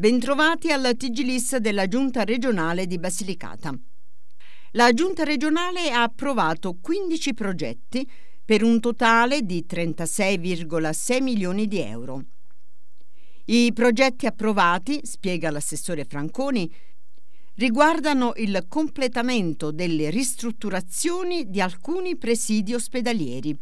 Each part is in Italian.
Bentrovati alla TG della Giunta regionale di Basilicata. La Giunta regionale ha approvato 15 progetti per un totale di 36,6 milioni di euro. I progetti approvati, spiega l'assessore Franconi, riguardano il completamento delle ristrutturazioni di alcuni presidi ospedalieri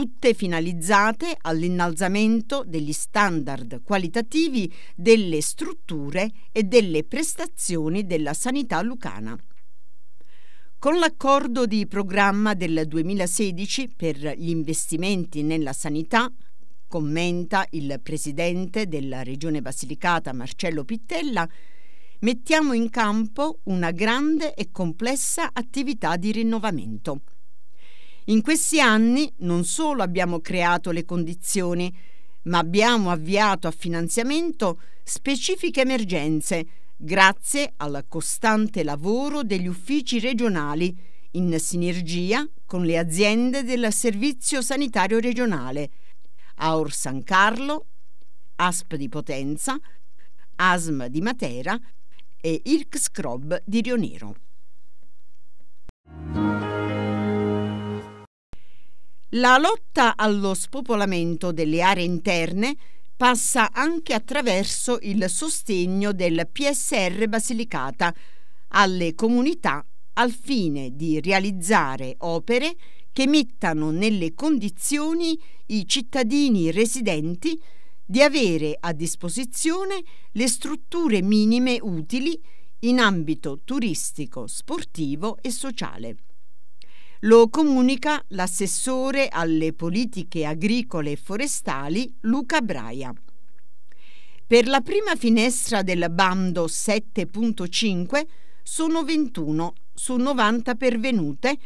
tutte finalizzate all'innalzamento degli standard qualitativi delle strutture e delle prestazioni della sanità lucana. Con l'accordo di programma del 2016 per gli investimenti nella sanità, commenta il presidente della Regione Basilicata Marcello Pittella, mettiamo in campo una grande e complessa attività di rinnovamento. In questi anni non solo abbiamo creato le condizioni, ma abbiamo avviato a finanziamento specifiche emergenze grazie al costante lavoro degli uffici regionali in sinergia con le aziende del Servizio Sanitario Regionale, AOR San Carlo, ASP di Potenza, ASM di Matera e IRCSCROB di Rionero. La lotta allo spopolamento delle aree interne passa anche attraverso il sostegno del PSR Basilicata alle comunità al fine di realizzare opere che mettano nelle condizioni i cittadini residenti di avere a disposizione le strutture minime utili in ambito turistico, sportivo e sociale. Lo comunica l'assessore alle politiche agricole e forestali Luca Braia. Per la prima finestra del bando 7.5 sono 21 su 90 pervenute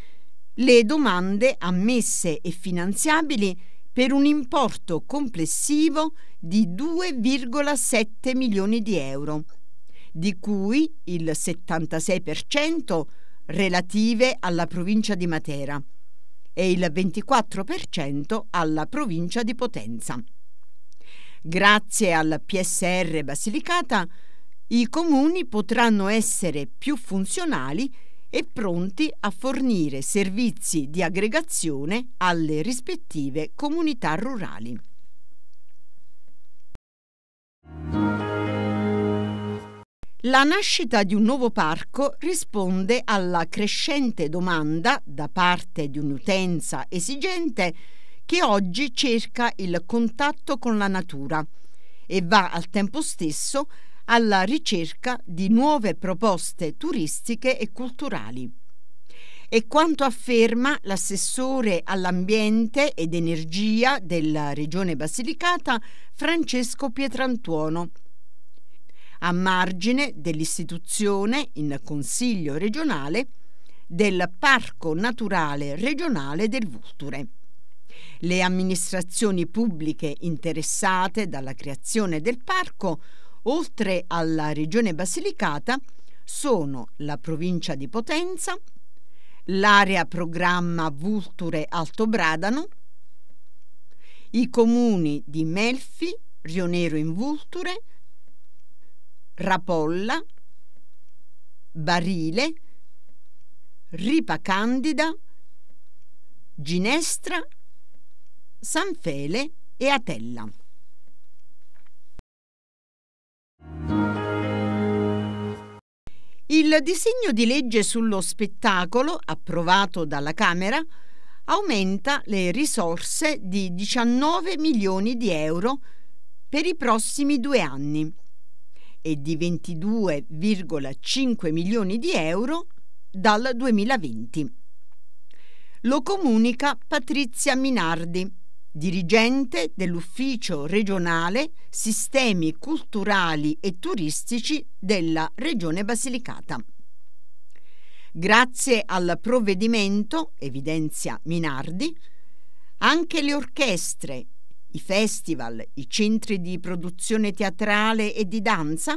le domande ammesse e finanziabili per un importo complessivo di 2,7 milioni di euro, di cui il 76% relative alla provincia di Matera e il 24% alla provincia di Potenza. Grazie al PSR Basilicata, i comuni potranno essere più funzionali e pronti a fornire servizi di aggregazione alle rispettive comunità rurali. La nascita di un nuovo parco risponde alla crescente domanda da parte di un'utenza esigente che oggi cerca il contatto con la natura e va al tempo stesso alla ricerca di nuove proposte turistiche e culturali. E quanto afferma l'assessore all'ambiente ed energia della Regione Basilicata Francesco Pietrantuono, a margine dell'istituzione in Consiglio regionale del Parco Naturale regionale del Vulture. Le amministrazioni pubbliche interessate dalla creazione del parco, oltre alla Regione Basilicata, sono la provincia di Potenza, l'area programma Vulture Alto Bradano, i comuni di Melfi, Rionero in Vulture, Rapolla, Barile, Ripa Candida, Ginestra, Sanfele e Atella. Il disegno di legge sullo spettacolo, approvato dalla Camera, aumenta le risorse di 19 milioni di euro per i prossimi due anni e di 22,5 milioni di euro dal 2020. Lo comunica Patrizia Minardi, dirigente dell'Ufficio regionale Sistemi culturali e turistici della Regione Basilicata. Grazie al provvedimento, evidenzia Minardi, anche le orchestre, i festival, i centri di produzione teatrale e di danza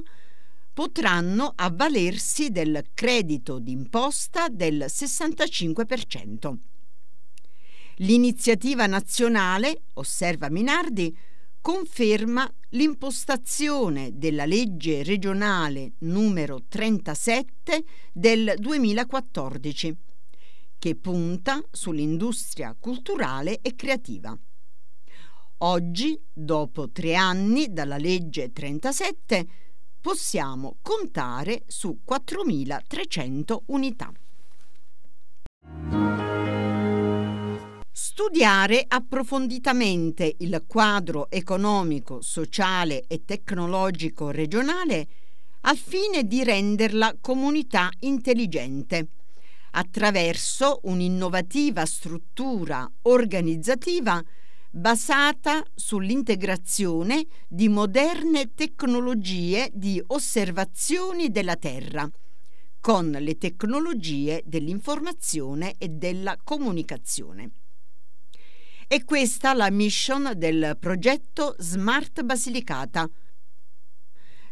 potranno avvalersi del credito d'imposta del 65%. L'iniziativa nazionale, osserva Minardi, conferma l'impostazione della legge regionale numero 37 del 2014, che punta sull'industria culturale e creativa. Oggi, dopo tre anni dalla legge 37, possiamo contare su 4.300 unità. Studiare approfonditamente il quadro economico, sociale e tecnologico regionale al fine di renderla comunità intelligente attraverso un'innovativa struttura organizzativa basata sull'integrazione di moderne tecnologie di osservazioni della Terra con le tecnologie dell'informazione e della comunicazione. È questa la mission del progetto Smart Basilicata,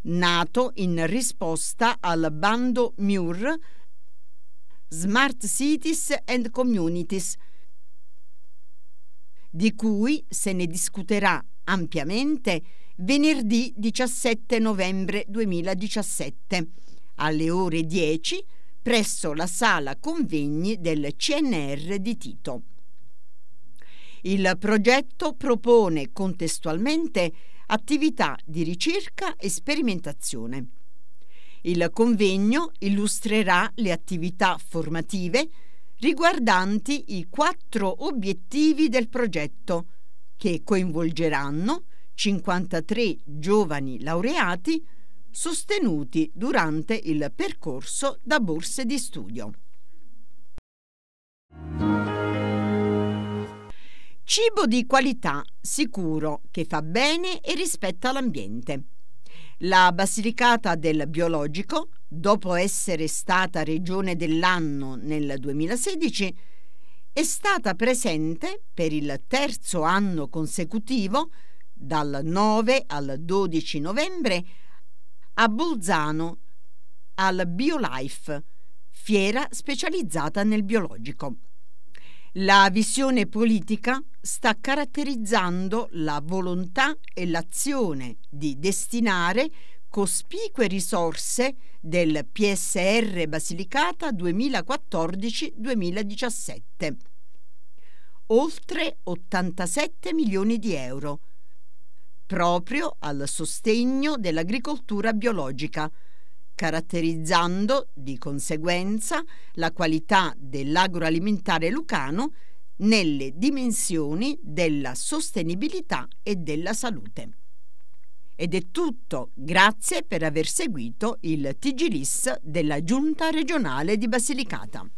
nato in risposta al bando MUR Smart Cities and Communities di cui se ne discuterà ampiamente venerdì 17 novembre 2017 alle ore 10 presso la sala convegni del CNR di Tito. Il progetto propone contestualmente attività di ricerca e sperimentazione. Il convegno illustrerà le attività formative riguardanti i quattro obiettivi del progetto, che coinvolgeranno 53 giovani laureati sostenuti durante il percorso da borse di studio. Cibo di qualità, sicuro, che fa bene e rispetta l'ambiente. La Basilicata del Biologico, dopo essere stata regione dell'anno nel 2016, è stata presente per il terzo anno consecutivo, dal 9 al 12 novembre, a Bolzano, al BioLife, fiera specializzata nel biologico. La visione politica sta caratterizzando la volontà e l'azione di destinare cospicue risorse del PSR Basilicata 2014-2017, oltre 87 milioni di euro, proprio al sostegno dell'agricoltura biologica, caratterizzando di conseguenza la qualità dell'agroalimentare lucano nelle dimensioni della sostenibilità e della salute. Ed è tutto, grazie per aver seguito il TG della Giunta regionale di Basilicata.